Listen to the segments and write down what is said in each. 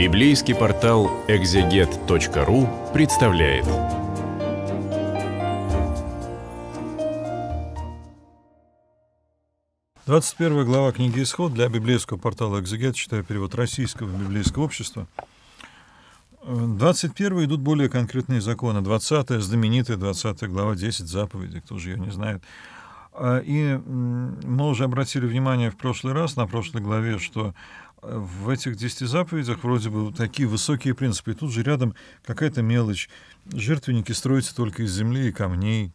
Библейский портал экзегет.ру представляет. Двадцать первая глава книги «Исход» для библейского портала «Экзегет», читаю перевод российского библейского общества. 21 идут более конкретные законы. 20 знаменитая 20 глава, 10 заповедей, кто же ее не знает. А, и мы уже обратили внимание в прошлый раз, на прошлой главе, что в этих десяти заповедях вроде бы такие высокие принципы. И тут же рядом какая-то мелочь. Жертвенники строятся только из земли и камней,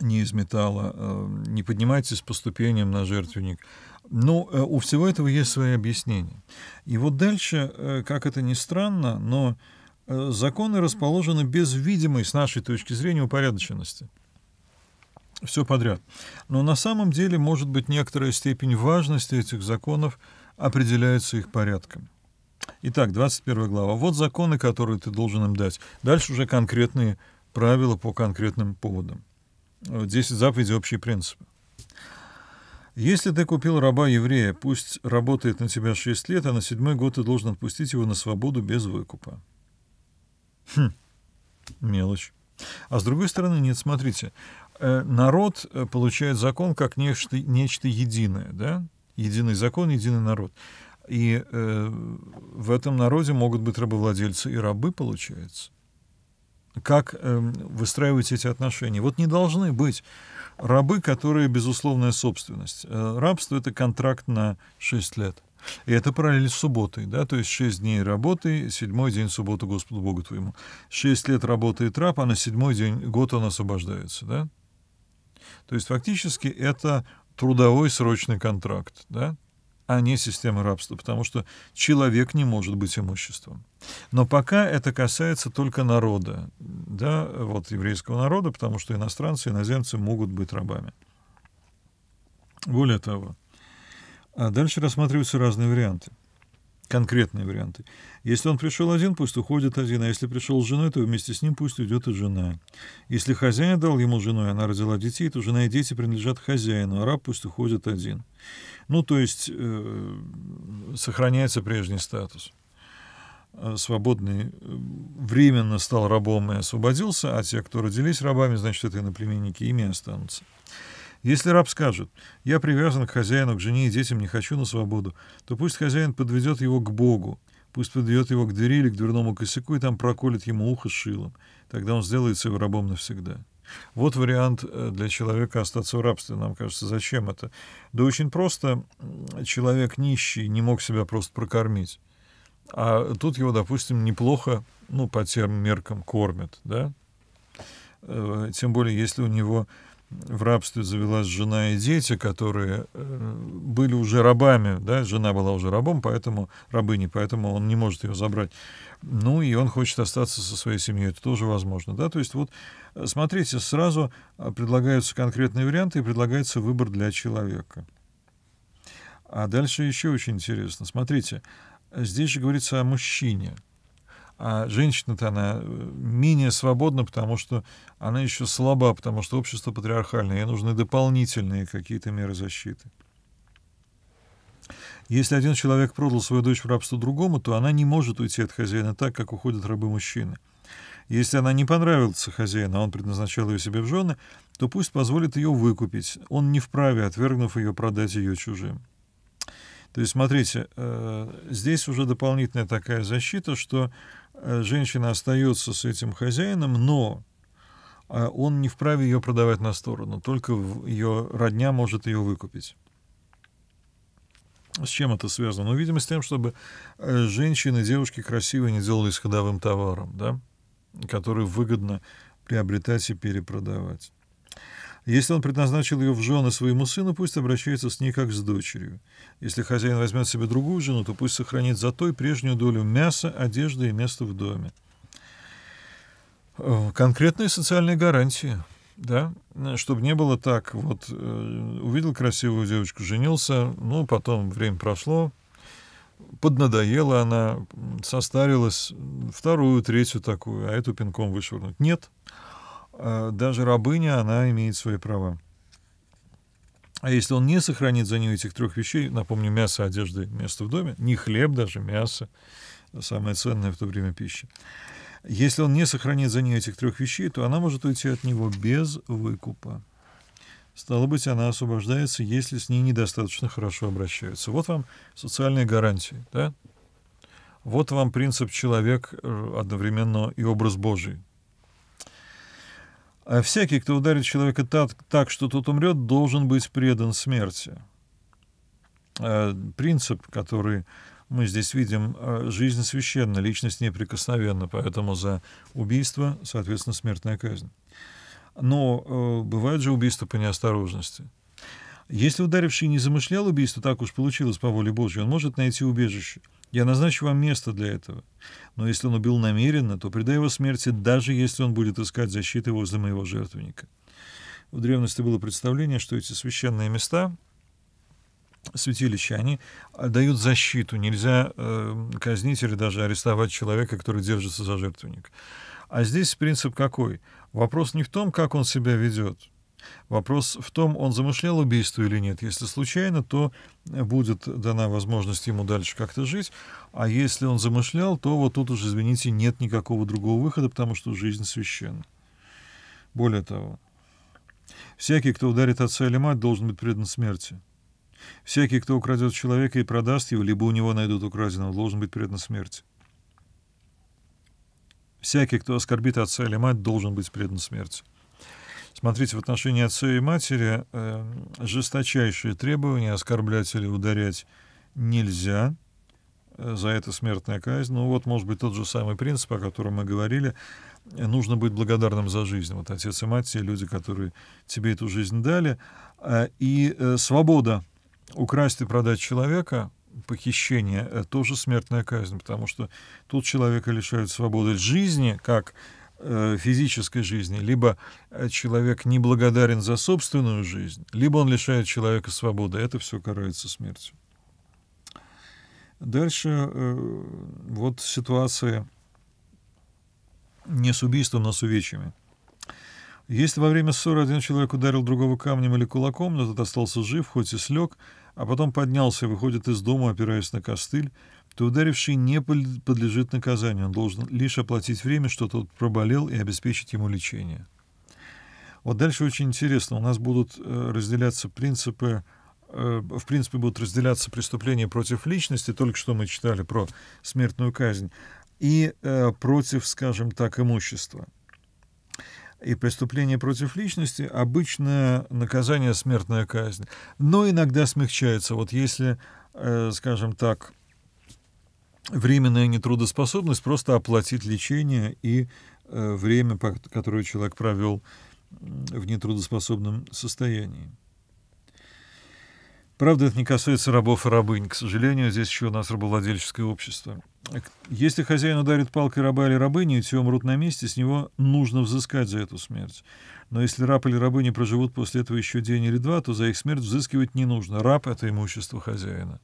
не из металла. Э, не поднимайтесь по ступеням на жертвенник. Но ну, э, у всего этого есть свои объяснения. И вот дальше, э, как это ни странно, но законы расположены без видимой, с нашей точки зрения, упорядоченности все подряд. Но на самом деле может быть некоторая степень важности этих законов определяются их порядком. Итак, 21 глава. Вот законы, которые ты должен им дать. Дальше уже конкретные правила по конкретным поводам. 10 заповедей, общие принципы. Если ты купил раба еврея, пусть работает на тебя 6 лет, а на седьмой год ты должен отпустить его на свободу без выкупа. Хм, мелочь. А с другой стороны, нет, смотрите, э, народ э, получает закон как нечто, нечто единое, да? единый закон, единый народ. И э, в этом народе могут быть рабовладельцы и рабы, получается. Как э, выстраивать эти отношения? Вот не должны быть рабы, которые безусловная собственность. Э, рабство — это контракт на 6 лет. И это параллель с субботой, да, то есть 6 дней работы, седьмой день субботы Господу Богу твоему. 6 лет работает раб, а на седьмой день год он освобождается, да. То есть фактически это трудовой срочный контракт, да, а не система рабства, потому что человек не может быть имуществом. Но пока это касается только народа, да, вот еврейского народа, потому что иностранцы, иноземцы могут быть рабами. Более того, а дальше рассматриваются разные варианты конкретные варианты. Если он пришел один, пусть уходит один, а если пришел с женой, то вместе с ним пусть уйдет и жена. Если хозяин дал ему жену, и она родила детей, то жена и дети принадлежат хозяину, а раб пусть уходит один. Ну, то есть э, сохраняется прежний статус. Э, свободный э, временно стал рабом и освободился, а те, кто родились рабами, значит, это иноплеменники, ими останутся. Если раб скажет, я привязан к хозяину, к жене и детям, не хочу на свободу, то пусть хозяин подведет его к Богу, пусть подведет его к двери или к дверному косяку и там проколет ему ухо шилом. Тогда он сделается его рабом навсегда. Вот вариант э, для человека остаться в рабстве. Нам кажется, зачем это? Да очень просто. Человек нищий не мог себя просто прокормить. А тут его, допустим, неплохо, ну, по тем меркам кормят, да? Э, тем более, если у него в рабстве завелась жена и дети, которые э, были уже рабами, да, жена была уже рабом, поэтому рабыни, поэтому он не может ее забрать. Ну и он хочет остаться со своей семьей, это тоже возможно, да, то есть вот э, смотрите, сразу э, предлагаются конкретные варианты и предлагается выбор для человека. А дальше еще очень интересно, смотрите, здесь же говорится о мужчине, а женщина-то она э, менее свободна, потому что она еще слаба, потому что общество патриархальное, ей нужны дополнительные какие-то меры защиты. Если один человек продал свою дочь в рабство другому, то она не может уйти от хозяина так, как уходят рабы-мужчины. Если она не понравилась хозяину, а он предназначал ее себе в жены, то пусть позволит ее выкупить. Он не вправе, отвергнув ее, продать ее чужим. То есть, смотрите, э, здесь уже дополнительная такая защита, что э, женщина остается с этим хозяином, но э, он не вправе ее продавать на сторону, только ее родня может ее выкупить. С чем это связано? Ну, видимо, с тем, чтобы женщины, девушки красивые не делались ходовым товаром, да, который выгодно приобретать и перепродавать. Если он предназначил ее в жены своему сыну, пусть обращается с ней как с дочерью. Если хозяин возьмет себе другую жену, то пусть сохранит за той прежнюю долю мяса, одежды и места в доме. Э, конкретные социальные гарантии, да, чтобы не было так, вот, э, увидел красивую девочку, женился, ну, потом время прошло, поднадоела она, состарилась, вторую, третью такую, а эту пинком вышвырнуть. Нет. Нет. Э, даже рабыня, она имеет свои права. А если он не сохранит за нее этих трех вещей, напомню, мясо, одежды, место в доме, не хлеб даже, мясо, самое ценное в то время пища. Если он не сохранит за нее этих трех вещей, то она может уйти от него без выкупа. Стало быть, она освобождается, если с ней недостаточно хорошо обращаются. Вот вам социальные гарантии, да? Вот вам принцип человек э, одновременно и образ Божий, а всякий, кто ударит человека так, так, что тот умрет, должен быть предан смерти. А, принцип, который мы здесь видим, а, жизнь священна, личность неприкосновенна, поэтому за убийство, соответственно, смертная казнь. Но э, бывают же убийства по неосторожности. Если ударивший не замышлял убийство, так уж получилось по воле Божьей, он может найти убежище – я назначу вам место для этого. Но если он убил намеренно, то предай его смерти, даже если он будет искать защиты возле моего жертвенника. В древности было представление, что эти священные места, святилища, они дают защиту. Нельзя э, казнить или даже арестовать человека, который держится за жертвенник. А здесь принцип какой? Вопрос не в том, как он себя ведет, Вопрос в том, он замышлял убийство или нет. Если случайно, то будет дана возможность ему дальше как-то жить. А если он замышлял, то вот тут уже, извините, нет никакого другого выхода, потому что жизнь священна. Более того, всякий, кто ударит отца или мать, должен быть предан смерти. Всякий, кто украдет человека и продаст его, либо у него найдут украденного, должен быть предан смерти. Всякий, кто оскорбит отца или мать, должен быть предан смерти. Смотрите, в отношении отца и матери э, жесточайшие требования оскорблять или ударять нельзя. Э, за это смертная казнь. Ну вот, может быть, тот же самый принцип, о котором мы говорили. Нужно быть благодарным за жизнь. Вот отец и мать, те люди, которые тебе эту жизнь дали. А, и э, свобода украсть и продать человека, похищение, тоже смертная казнь, потому что тут человека лишают свободы жизни, как Э, физической жизни, либо э, человек не благодарен за собственную жизнь, либо он лишает человека свободы. Это все карается смертью. Дальше э, вот ситуация не с убийством, но с увечьями. Если во время ссоры один человек ударил другого камнем или кулаком, но тот остался жив, хоть и слег, а потом поднялся и выходит из дома, опираясь на костыль, то ударивший не подлежит наказанию, он должен лишь оплатить время, что тот проболел, и обеспечить ему лечение. Вот дальше очень интересно, у нас будут э, разделяться принципы, э, в принципе, будут разделяться преступления против личности, только что мы читали про смертную казнь, и э, против, скажем так, имущества. И преступления против личности обычно наказание смертная казнь, но иногда смягчается. Вот если, скажем так, временная нетрудоспособность, просто оплатить лечение и э, время, которое человек провел в нетрудоспособном состоянии. Правда, это не касается рабов и рабынь. К сожалению, здесь еще у нас рабовладельческое общество. Если хозяин ударит палкой раба или рабыни, и те умрут на месте, с него нужно взыскать за эту смерть. Но если раб или рабыни проживут после этого еще день или два, то за их смерть взыскивать не нужно. Раб — это имущество хозяина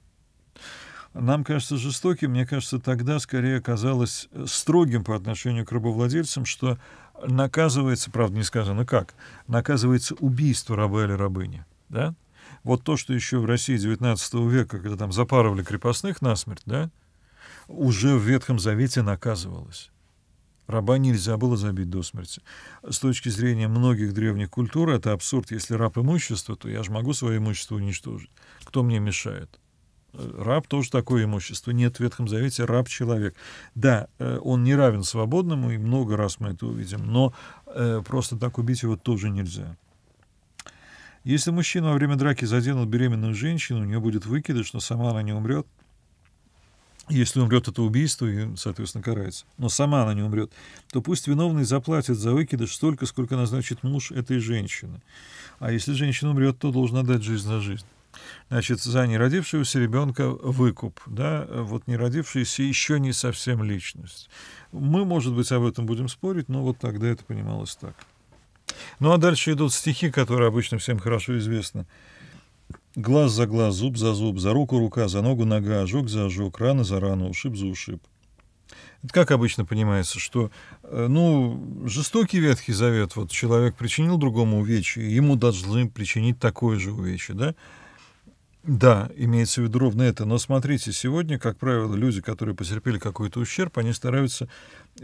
нам кажется жестоким, мне кажется, тогда скорее казалось э, строгим по отношению к рабовладельцам, что наказывается, правда, не сказано как, наказывается убийство раба или рабыни. Да? Вот то, что еще в России XIX века, когда там запарывали крепостных насмерть, да, уже в Ветхом Завете наказывалось. Раба нельзя было забить до смерти. С точки зрения многих древних культур это абсурд. Если раб имущество, то я же могу свое имущество уничтожить. Кто мне мешает? Раб тоже такое имущество. Нет в Ветхом Завете раб человек. Да, э, он не равен свободному, и много раз мы это увидим, но э, просто так убить его тоже нельзя. Если мужчина во время драки заденул беременную женщину, у нее будет выкидыш, но сама она не умрет. Если умрет, это убийство, и, соответственно, карается. Но сама она не умрет. То пусть виновный заплатит за выкидыш столько, сколько назначит муж этой женщины. А если женщина умрет, то должна дать жизнь за жизнь. Значит, за неродившегося ребенка выкуп, да, вот неродившаяся еще не совсем личность. Мы, может быть, об этом будем спорить, но вот тогда это понималось так. Ну а дальше идут стихи, которые обычно всем хорошо известны. Глаз за глаз, зуб за зуб, за руку рука, за ногу нога, ожог за ожог, рана за рану, ушиб за ушиб. Это как обычно понимается, что, э, ну, жестокий Ветхий Завет, вот человек причинил другому увечье, ему должны причинить такое же увечье, да? Да, имеется в виду ровно это. Но смотрите, сегодня, как правило, люди, которые потерпели какой-то ущерб, они стараются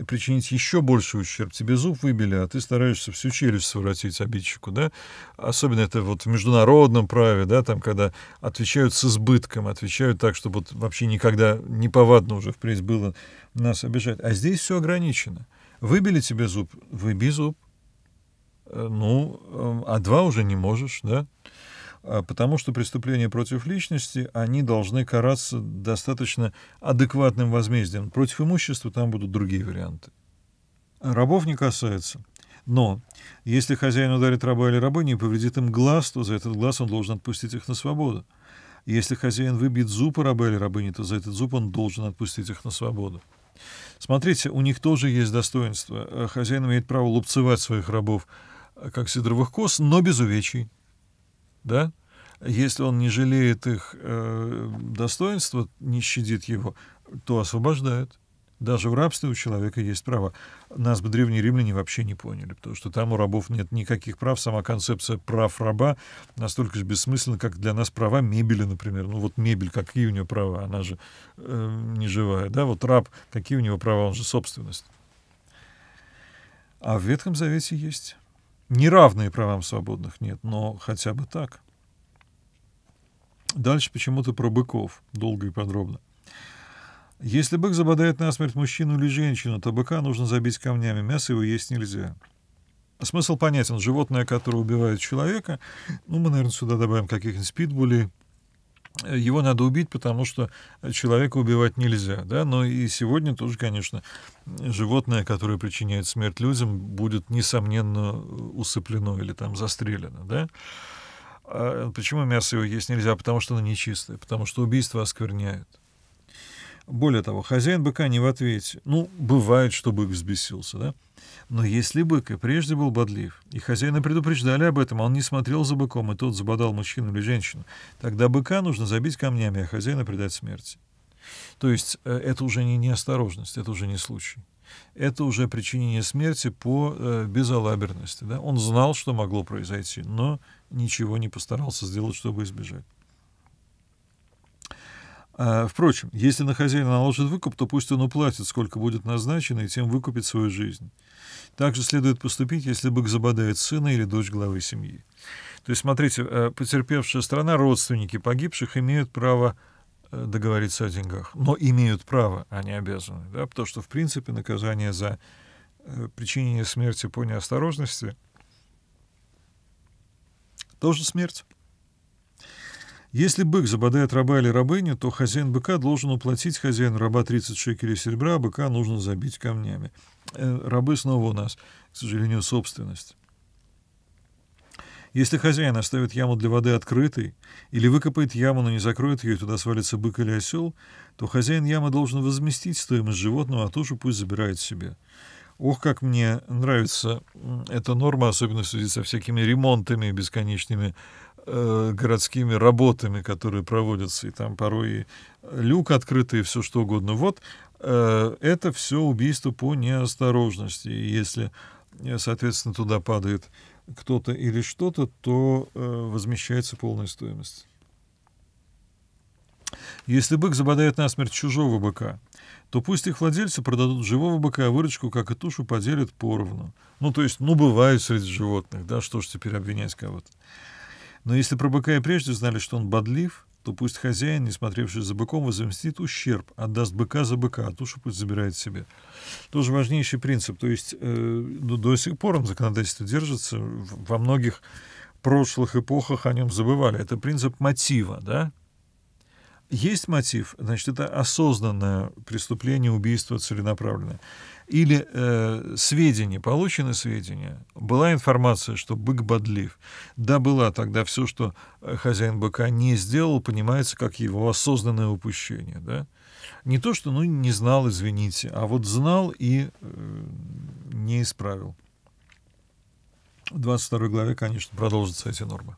причинить еще больше ущерб. Тебе зуб выбили, а ты стараешься всю челюсть своротить обидчику, да? Особенно это вот в международном праве, да, там, когда отвечают с избытком, отвечают так, чтобы вот вообще никогда не повадно уже впредь было нас обижать. А здесь все ограничено. Выбили тебе зуб, выбей зуб. Э, ну, эм, а два уже не можешь, да? А потому что преступления против личности, они должны караться достаточно адекватным возмездием. Против имущества там будут другие варианты. Рабов не касается. Но если хозяин ударит раба или рабыню и повредит им глаз, то за этот глаз он должен отпустить их на свободу. Если хозяин выбьет зуб у раба или рабыни, то за этот зуб он должен отпустить их на свободу. Смотрите, у них тоже есть достоинство. Хозяин имеет право лупцевать своих рабов, э, как сидоровых кос, но без увечий да, если он не жалеет их э, достоинства, не щадит его, то освобождают. Даже в рабстве у человека есть права. Нас бы древние римляне вообще не поняли, потому что там у рабов нет никаких прав. Сама концепция прав раба настолько же бессмысленна, как для нас права мебели, например. Ну вот мебель, какие у нее права? Она же э, не живая. Да? Вот раб, какие у него права? Он же собственность. А в Ветхом Завете есть неравные правам свободных нет, но хотя бы так. Дальше почему-то про быков, долго и подробно. Если бык забодает насмерть мужчину или женщину, то быка нужно забить камнями, мясо его есть нельзя. Смысл понятен. Животное, которое убивает человека, ну, мы, наверное, сюда добавим каких-нибудь питбулей, его надо убить, потому что человека убивать нельзя, да, но и сегодня тоже, конечно, животное, которое причиняет смерть людям, будет, несомненно, усыплено или там застрелено, да. А почему мясо его есть нельзя? Потому что оно нечистое, потому что убийство оскверняет. Более того, хозяин быка не в ответе. Ну, бывает, что бык взбесился, да? Но если бык и прежде был бодлив, и хозяина предупреждали об этом, а он не смотрел за быком, и тот забодал мужчину или женщину, тогда быка нужно забить камнями, а хозяина предать смерти. То есть э, это уже не неосторожность, это уже не случай. Это уже причинение смерти по э, безалаберности. Да? Он знал, что могло произойти, но ничего не постарался сделать, чтобы избежать. А, впрочем, если на хозяина наложит выкуп, то пусть он уплатит, сколько будет назначено, и тем выкупит свою жизнь. Также следует поступить, если бык забодает сына или дочь главы семьи. То есть, смотрите, э, потерпевшая страна, родственники погибших имеют право э, договориться о деньгах, но имеют право, а не обязаны. Да? Потому что, в принципе, наказание за э, причинение смерти по неосторожности тоже смерть. Если бык забодает раба или рабыню, то хозяин быка должен уплатить хозяину раба 30 шекелей серебра, а быка нужно забить камнями. Э, рабы снова у нас, к сожалению, собственность. Если хозяин оставит яму для воды открытой или выкопает яму, но не закроет ее, и туда свалится бык или осел, то хозяин ямы должен возместить стоимость животного, а тушу пусть забирает себе. Ох, как мне нравится эта норма, особенно в связи со всякими ремонтами бесконечными Э, городскими работами, которые проводятся, и там порой и люк открытый, и все что угодно. Вот э, это все убийство по неосторожности. И если, э, соответственно, туда падает кто-то или что-то, то возмещается полная стоимость. Если бык забодает насмерть чужого быка, то пусть их владельцы продадут живого быка, а выручку, как и тушу, поделят поровну. Ну, то есть, ну, бывают среди животных, да, что ж теперь обвинять кого-то. Но если про быка и прежде знали, что он бодлив, то пусть хозяин, не смотревший за быком, возместит ущерб, отдаст быка за быка, а тушу пусть забирает себе. Тоже важнейший принцип. То есть э, ну, до сих пор он законодательство держится. Во многих прошлых эпохах о нем забывали. Это принцип мотива, да? Есть мотив, значит, это осознанное преступление, убийство целенаправленное. Или э, сведения, получены сведения. Была информация, что бык бодлив. Да, была тогда все, что э, хозяин быка не сделал, понимается как его осознанное упущение. Да? Не то, что ну, не знал, извините, а вот знал и э, не исправил. В 22 главе, конечно, продолжатся эти нормы.